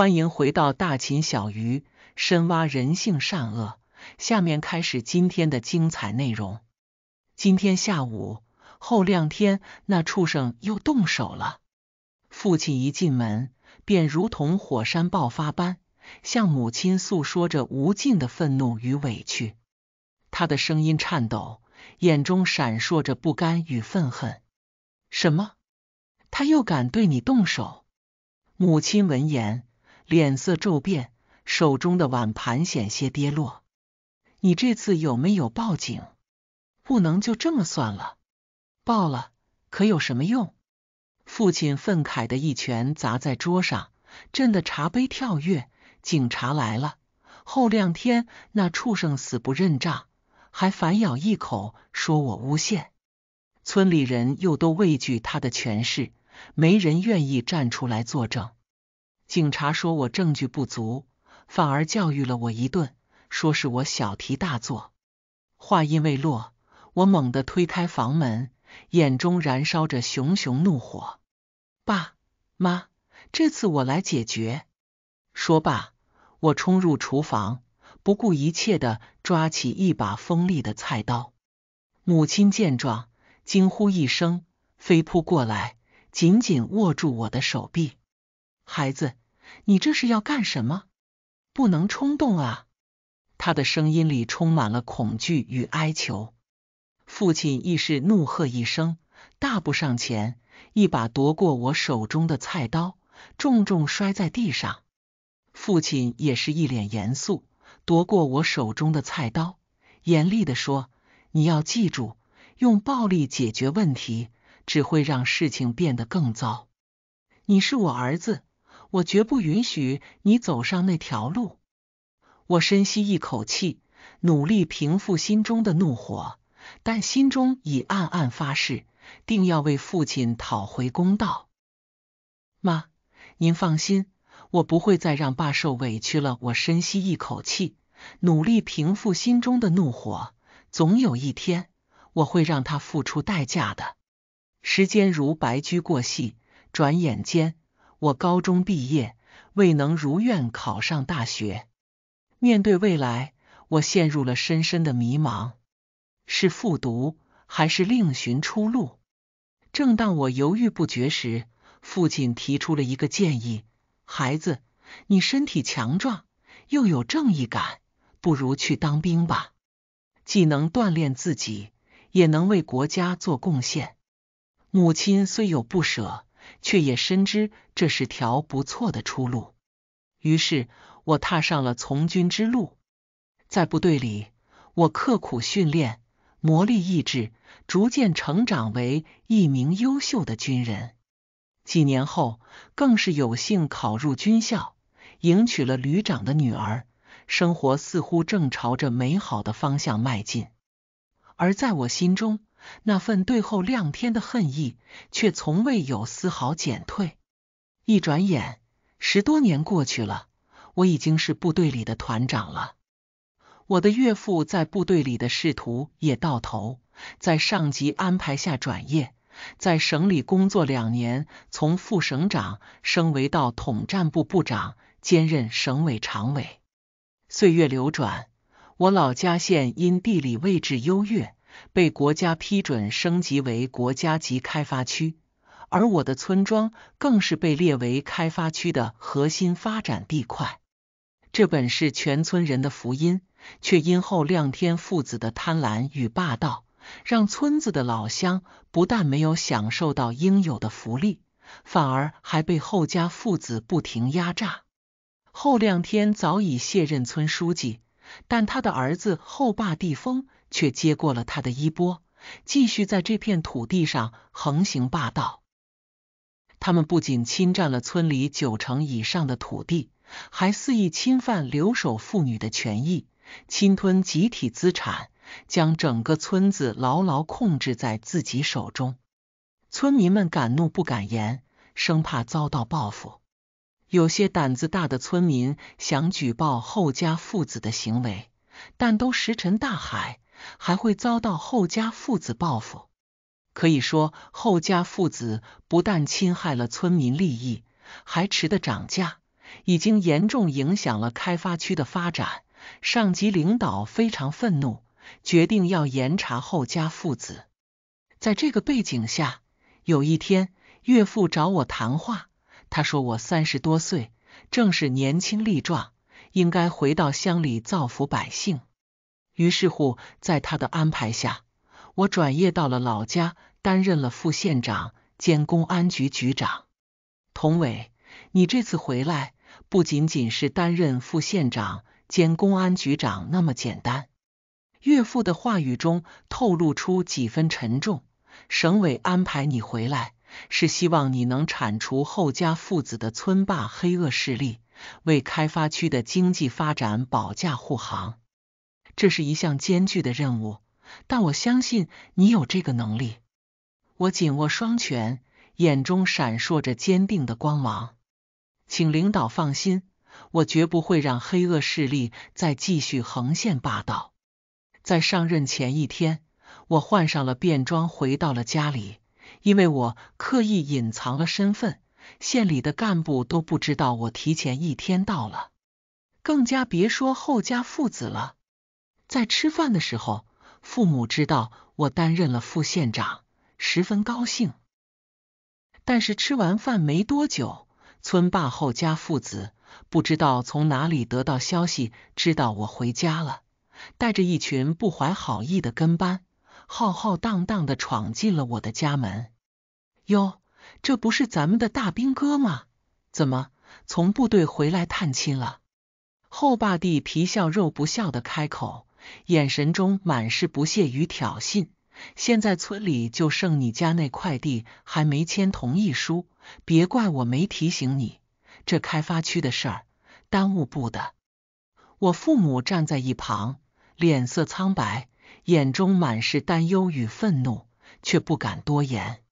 欢迎回到大秦小鱼，深挖人性善恶。下面开始今天的精彩内容。今天下午后两天，那畜生又动手了。父亲一进门，便如同火山爆发般，向母亲诉说着无尽的愤怒与委屈。他的声音颤抖，眼中闪烁着不甘与愤恨。什么？他又敢对你动手？母亲闻言。脸色骤变，手中的碗盘险些跌落。你这次有没有报警？不能就这么算了。报了，可有什么用？父亲愤慨的一拳砸在桌上，震得茶杯跳跃。警察来了，后两天那畜生死不认账，还反咬一口，说我诬陷。村里人又都畏惧他的权势，没人愿意站出来作证。警察说我证据不足，反而教育了我一顿，说是我小题大做。话音未落，我猛地推开房门，眼中燃烧着熊熊怒火。爸妈，这次我来解决！说罢，我冲入厨房，不顾一切的抓起一把锋利的菜刀。母亲见状，惊呼一声，飞扑过来，紧紧握住我的手臂，孩子。你这是要干什么？不能冲动啊！他的声音里充满了恐惧与哀求。父亲亦是怒喝一声，大步上前，一把夺过我手中的菜刀，重重摔在地上。父亲也是一脸严肃，夺过我手中的菜刀，严厉的说：“你要记住，用暴力解决问题，只会让事情变得更糟。你是我儿子。”我绝不允许你走上那条路。我深吸一口气，努力平复心中的怒火，但心中已暗暗发誓，定要为父亲讨回公道。妈，您放心，我不会再让爸受委屈了。我深吸一口气，努力平复心中的怒火。总有一天，我会让他付出代价的。时间如白驹过隙，转眼间。我高中毕业，未能如愿考上大学。面对未来，我陷入了深深的迷茫：是复读，还是另寻出路？正当我犹豫不决时，父亲提出了一个建议：“孩子，你身体强壮，又有正义感，不如去当兵吧，既能锻炼自己，也能为国家做贡献。”母亲虽有不舍。却也深知这是条不错的出路，于是我踏上了从军之路。在部队里，我刻苦训练，磨砺意志，逐渐成长为一名优秀的军人。几年后，更是有幸考入军校，迎娶了旅长的女儿，生活似乎正朝着美好的方向迈进。而在我心中，那份对后亮天的恨意却从未有丝毫减退。一转眼，十多年过去了，我已经是部队里的团长了。我的岳父在部队里的仕途也到头，在上级安排下转业，在省里工作两年，从副省长升为到统战部部长，兼任省委常委。岁月流转，我老家县因地理位置优越。被国家批准升级为国家级开发区，而我的村庄更是被列为开发区的核心发展地块。这本是全村人的福音，却因后亮天父子的贪婪与霸道，让村子的老乡不但没有享受到应有的福利，反而还被后家父子不停压榨。后亮天早已卸任村书记，但他的儿子后霸地风。却接过了他的衣钵，继续在这片土地上横行霸道。他们不仅侵占了村里九成以上的土地，还肆意侵犯留守妇女的权益，侵吞集体资产，将整个村子牢牢控制在自己手中。村民们敢怒不敢言，生怕遭到报复。有些胆子大的村民想举报后家父子的行为，但都石沉大海。还会遭到后家父子报复，可以说后家父子不但侵害了村民利益，还迟得涨价已经严重影响了开发区的发展。上级领导非常愤怒，决定要严查后家父子。在这个背景下，有一天岳父找我谈话，他说我三十多岁，正是年轻力壮，应该回到乡里造福百姓。于是乎，在他的安排下，我转业到了老家，担任了副县长兼公安局局长。童伟，你这次回来，不仅仅是担任副县长兼公安局长那么简单。岳父的话语中透露出几分沉重。省委安排你回来，是希望你能铲除后家父子的村霸黑恶势力，为开发区的经济发展保驾护航。这是一项艰巨的任务，但我相信你有这个能力。我紧握双拳，眼中闪烁着坚定的光芒。请领导放心，我绝不会让黑恶势力再继续横线霸道。在上任前一天，我换上了便装，回到了家里，因为我刻意隐藏了身份。县里的干部都不知道我提前一天到了，更加别说后家父子了。在吃饭的时候，父母知道我担任了副县长，十分高兴。但是吃完饭没多久，村霸后家父子不知道从哪里得到消息，知道我回家了，带着一群不怀好意的跟班，浩浩荡荡的闯进了我的家门。哟，这不是咱们的大兵哥吗？怎么从部队回来探亲了？后霸弟皮笑肉不笑的开口。眼神中满是不屑与挑衅。现在村里就剩你家那块地还没签同意书，别怪我没提醒你，这开发区的事儿耽误不得。我父母站在一旁，脸色苍白，眼中满是担忧与愤怒，却不敢多言。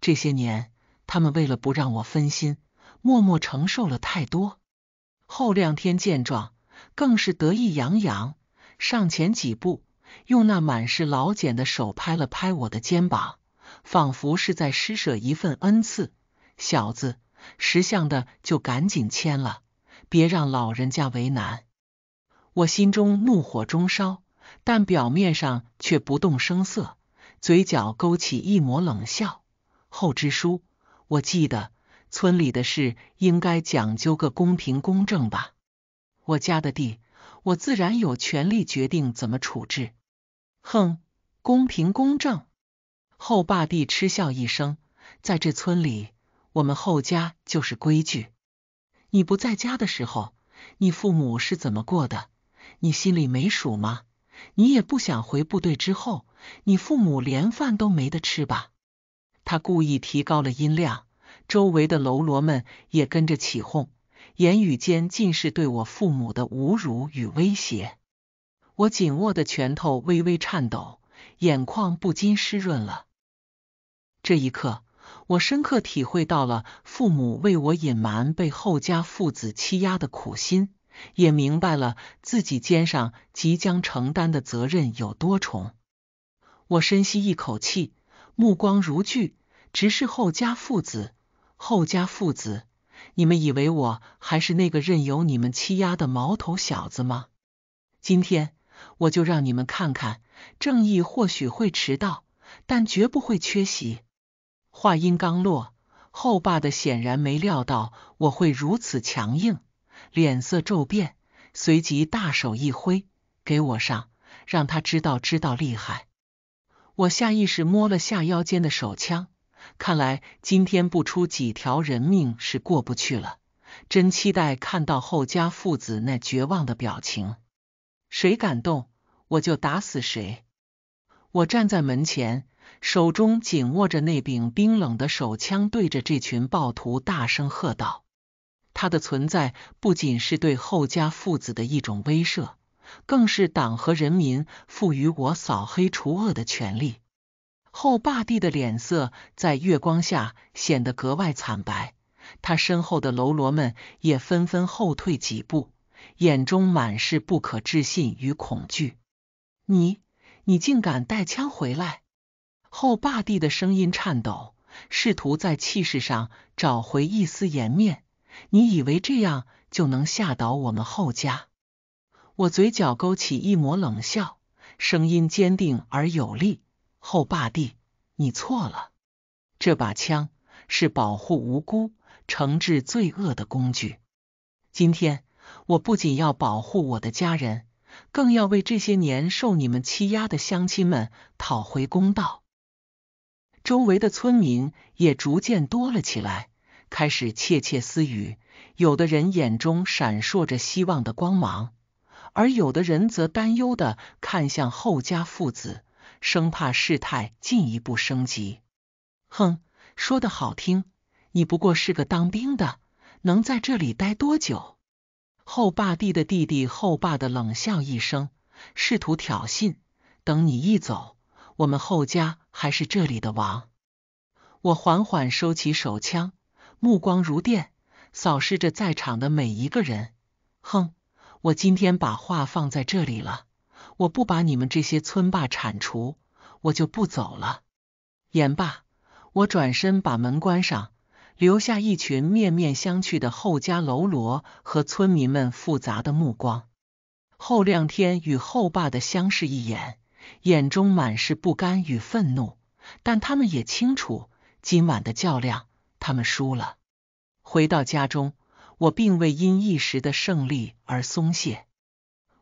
这些年，他们为了不让我分心，默默承受了太多。后两天见状，更是得意洋洋。上前几步，用那满是老茧的手拍了拍我的肩膀，仿佛是在施舍一份恩赐。小子，识相的就赶紧签了，别让老人家为难。我心中怒火中烧，但表面上却不动声色，嘴角勾起一抹冷笑。后知书，我记得村里的事应该讲究个公平公正吧？我家的地。我自然有权利决定怎么处置。哼，公平公正！后霸帝嗤笑一声，在这村里，我们后家就是规矩。你不在家的时候，你父母是怎么过的？你心里没数吗？你也不想回部队之后，你父母连饭都没得吃吧？他故意提高了音量，周围的喽啰们也跟着起哄。言语间尽是对我父母的侮辱与威胁，我紧握的拳头微微颤抖，眼眶不禁湿润了。这一刻，我深刻体会到了父母为我隐瞒被后家父子欺压的苦心，也明白了自己肩上即将承担的责任有多重。我深吸一口气，目光如炬，直视后家父子。后家父子。你们以为我还是那个任由你们欺压的毛头小子吗？今天我就让你们看看，正义或许会迟到，但绝不会缺席。话音刚落，后爸的显然没料到我会如此强硬，脸色骤变，随即大手一挥，给我上，让他知道知道厉害。我下意识摸了下腰间的手枪。看来今天不出几条人命是过不去了，真期待看到后家父子那绝望的表情。谁敢动，我就打死谁！我站在门前，手中紧握着那柄冰冷的手枪，对着这群暴徒大声喝道：“他的存在不仅是对后家父子的一种威慑，更是党和人民赋予我扫黑除恶的权利。”后霸地的脸色在月光下显得格外惨白，他身后的喽啰们也纷纷后退几步，眼中满是不可置信与恐惧。你，你竟敢带枪回来！后霸地的声音颤抖，试图在气势上找回一丝颜面。你以为这样就能吓倒我们后家？我嘴角勾起一抹冷笑，声音坚定而有力。后霸地，你错了！这把枪是保护无辜、惩治罪恶的工具。今天，我不仅要保护我的家人，更要为这些年受你们欺压的乡亲们讨回公道。周围的村民也逐渐多了起来，开始窃窃私语。有的人眼中闪烁着希望的光芒，而有的人则担忧的看向后家父子。生怕事态进一步升级。哼，说的好听，你不过是个当兵的，能在这里待多久？后霸弟的弟弟后霸的冷笑一声，试图挑衅。等你一走，我们后家还是这里的王。我缓缓收起手枪，目光如电，扫视着在场的每一个人。哼，我今天把话放在这里了。我不把你们这些村霸铲除，我就不走了。言罢，我转身把门关上，留下一群面面相觑的后家喽罗和村民们复杂的目光。后亮天与后霸的相视一眼，眼中满是不甘与愤怒，但他们也清楚，今晚的较量他们输了。回到家中，我并未因一时的胜利而松懈，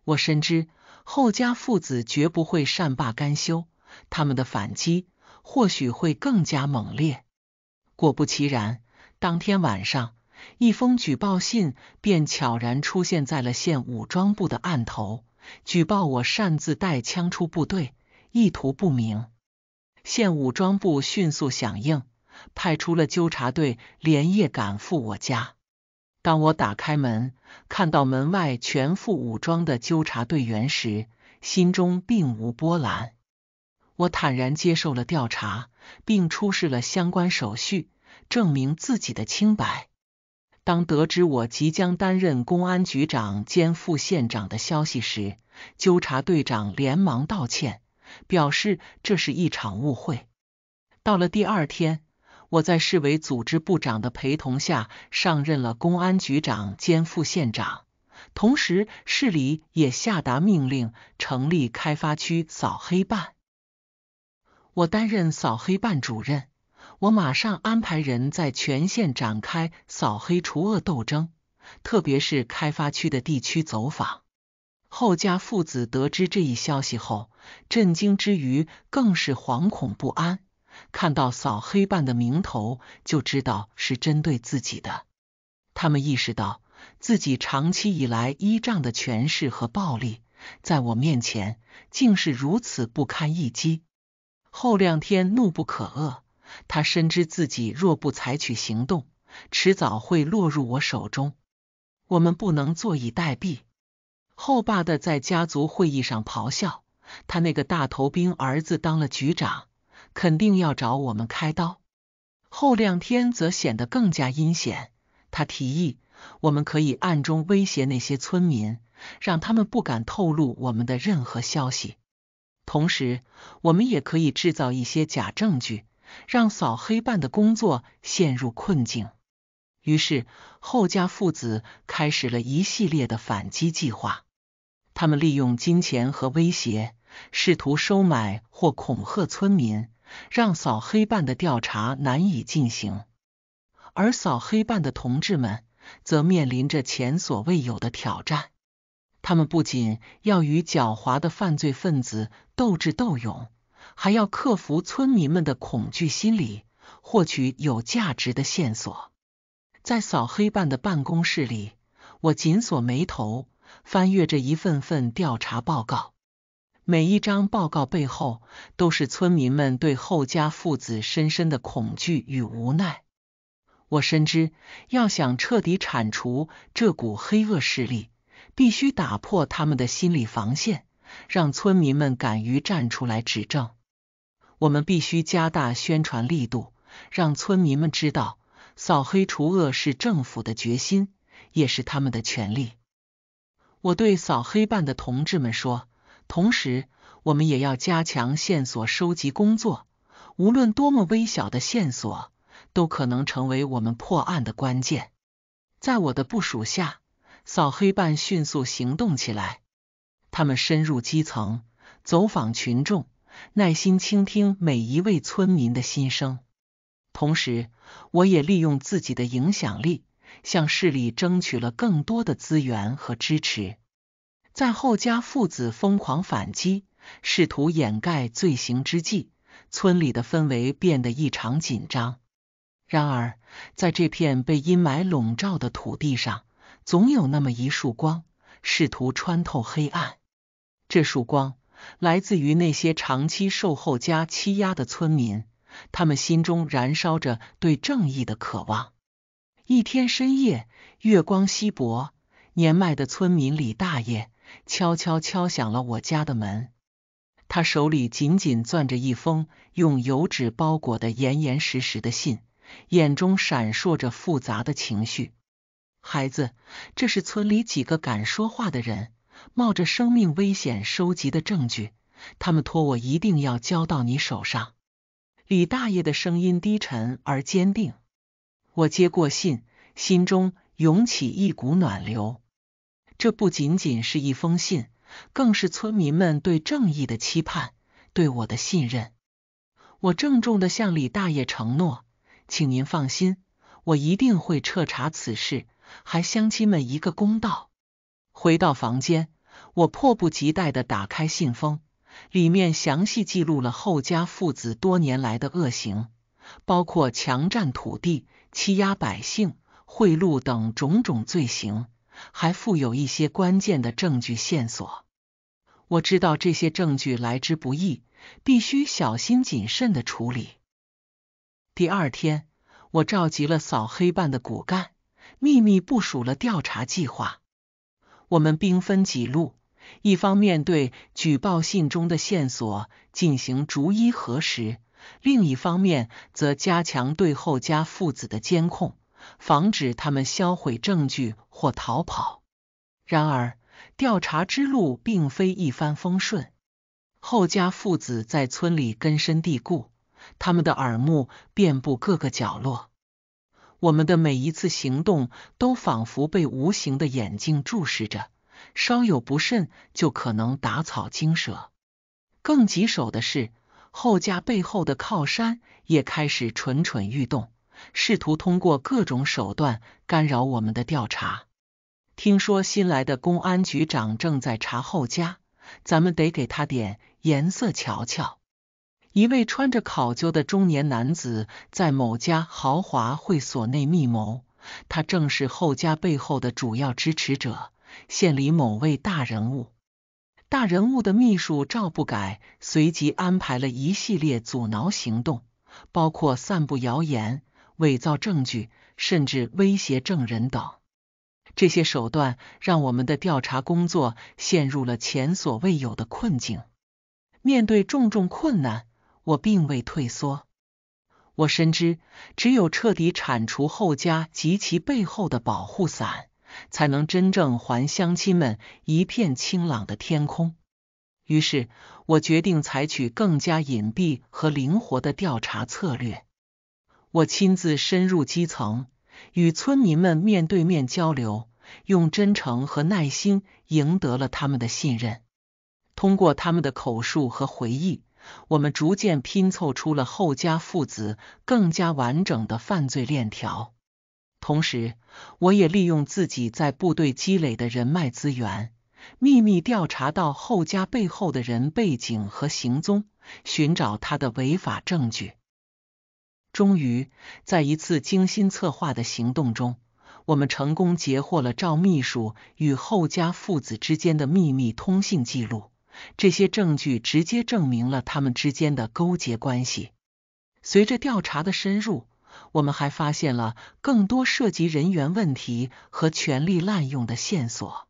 我深知。后家父子绝不会善罢甘休，他们的反击或许会更加猛烈。果不其然，当天晚上，一封举报信便悄然出现在了县武装部的案头，举报我擅自带枪出部队，意图不明。县武装部迅速响应，派出了纠察队，连夜赶赴我家。当我打开门，看到门外全副武装的纠察队员时，心中并无波澜。我坦然接受了调查，并出示了相关手续，证明自己的清白。当得知我即将担任公安局长兼副县长的消息时，纠察队长连忙道歉，表示这是一场误会。到了第二天。我在市委组织部长的陪同下，上任了公安局长兼副县长，同时市里也下达命令，成立开发区扫黑办，我担任扫黑办主任。我马上安排人在全县展开扫黑除恶斗争，特别是开发区的地区走访。后家父子得知这一消息后，震惊之余，更是惶恐不安。看到扫黑办的名头，就知道是针对自己的。他们意识到自己长期以来依仗的权势和暴力，在我面前竟是如此不堪一击。后两天怒不可遏，他深知自己若不采取行动，迟早会落入我手中。我们不能坐以待毙。后爸的在家族会议上咆哮，他那个大头兵儿子当了局长。肯定要找我们开刀。后两天则显得更加阴险。他提议，我们可以暗中威胁那些村民，让他们不敢透露我们的任何消息。同时，我们也可以制造一些假证据，让扫黑办的工作陷入困境。于是，后家父子开始了一系列的反击计划。他们利用金钱和威胁，试图收买或恐吓村民。让扫黑办的调查难以进行，而扫黑办的同志们则面临着前所未有的挑战。他们不仅要与狡猾的犯罪分子斗智斗勇，还要克服村民们的恐惧心理，获取有价值的线索。在扫黑办的办公室里，我紧锁眉头，翻阅着一份份调查报告。每一张报告背后，都是村民们对后家父子深深的恐惧与无奈。我深知，要想彻底铲除这股黑恶势力，必须打破他们的心理防线，让村民们敢于站出来指正。我们必须加大宣传力度，让村民们知道，扫黑除恶是政府的决心，也是他们的权利。我对扫黑办的同志们说。同时，我们也要加强线索收集工作。无论多么微小的线索，都可能成为我们破案的关键。在我的部署下，扫黑办迅速行动起来，他们深入基层，走访群众，耐心倾听每一位村民的心声。同时，我也利用自己的影响力，向市里争取了更多的资源和支持。在后家父子疯狂反击、试图掩盖罪行之际，村里的氛围变得异常紧张。然而，在这片被阴霾笼罩的土地上，总有那么一束光试图穿透黑暗。这束光来自于那些长期受后家欺压的村民，他们心中燃烧着对正义的渴望。一天深夜，月光稀薄，年迈的村民李大爷。悄悄敲响了我家的门，他手里紧紧攥着一封用油纸包裹的严严实实的信，眼中闪烁着复杂的情绪。孩子，这是村里几个敢说话的人冒着生命危险收集的证据，他们托我一定要交到你手上。李大爷的声音低沉而坚定。我接过信，心中涌起一股暖流。这不仅仅是一封信，更是村民们对正义的期盼，对我的信任。我郑重的向李大爷承诺，请您放心，我一定会彻查此事，还乡亲们一个公道。回到房间，我迫不及待的打开信封，里面详细记录了后家父子多年来的恶行，包括强占土地、欺压百姓、贿赂等种种罪行。还附有一些关键的证据线索。我知道这些证据来之不易，必须小心谨慎的处理。第二天，我召集了扫黑办的骨干，秘密部署了调查计划。我们兵分几路，一方面对举报信中的线索进行逐一核实，另一方面则加强对后家父子的监控。防止他们销毁证据或逃跑。然而，调查之路并非一帆风顺。后家父子在村里根深蒂固，他们的耳目遍布各个角落。我们的每一次行动都仿佛被无形的眼睛注视着，稍有不慎就可能打草惊蛇。更棘手的是，后家背后的靠山也开始蠢蠢欲动。试图通过各种手段干扰我们的调查。听说新来的公安局长正在查后家，咱们得给他点颜色瞧瞧。一位穿着考究的中年男子在某家豪华会所内密谋，他正是后家背后的主要支持者，县里某位大人物。大人物的秘书赵不改随即安排了一系列阻挠行动，包括散布谣言。伪造证据，甚至威胁证人等，这些手段让我们的调查工作陷入了前所未有的困境。面对重重困难，我并未退缩。我深知，只有彻底铲除后家及其背后的保护伞，才能真正还乡亲们一片清朗的天空。于是，我决定采取更加隐蔽和灵活的调查策略。我亲自深入基层，与村民们面对面交流，用真诚和耐心赢得了他们的信任。通过他们的口述和回忆，我们逐渐拼凑出了后家父子更加完整的犯罪链条。同时，我也利用自己在部队积累的人脉资源，秘密调查到后家背后的人背景和行踪，寻找他的违法证据。终于，在一次精心策划的行动中，我们成功截获了赵秘书与后家父子之间的秘密通信记录。这些证据直接证明了他们之间的勾结关系。随着调查的深入，我们还发现了更多涉及人员问题和权力滥用的线索。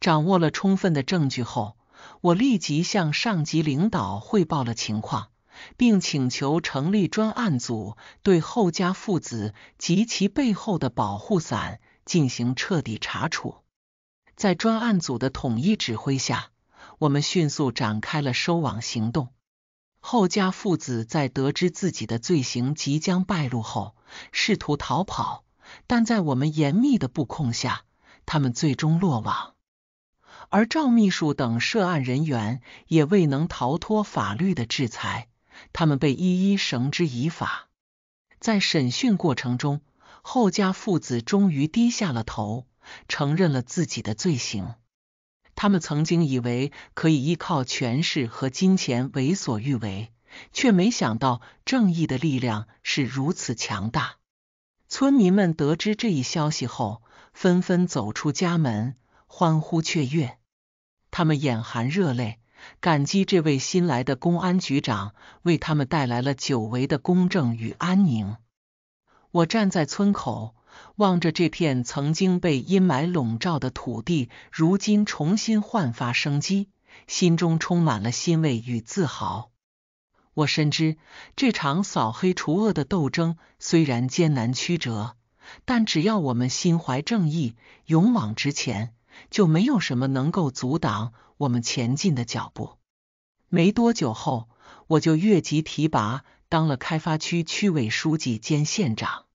掌握了充分的证据后，我立即向上级领导汇报了情况。并请求成立专案组，对后家父子及其背后的保护伞进行彻底查处。在专案组的统一指挥下，我们迅速展开了收网行动。后家父子在得知自己的罪行即将败露后，试图逃跑，但在我们严密的布控下，他们最终落网。而赵秘书等涉案人员也未能逃脱法律的制裁。他们被一一绳之以法。在审讯过程中，后家父子终于低下了头，承认了自己的罪行。他们曾经以为可以依靠权势和金钱为所欲为，却没想到正义的力量是如此强大。村民们得知这一消息后，纷纷走出家门，欢呼雀跃，他们眼含热泪。感激这位新来的公安局长为他们带来了久违的公正与安宁。我站在村口，望着这片曾经被阴霾笼罩的土地，如今重新焕发生机，心中充满了欣慰与自豪。我深知，这场扫黑除恶的斗争虽然艰难曲折，但只要我们心怀正义，勇往直前。就没有什么能够阻挡我们前进的脚步。没多久后，我就越级提拔，当了开发区区委书记兼县长。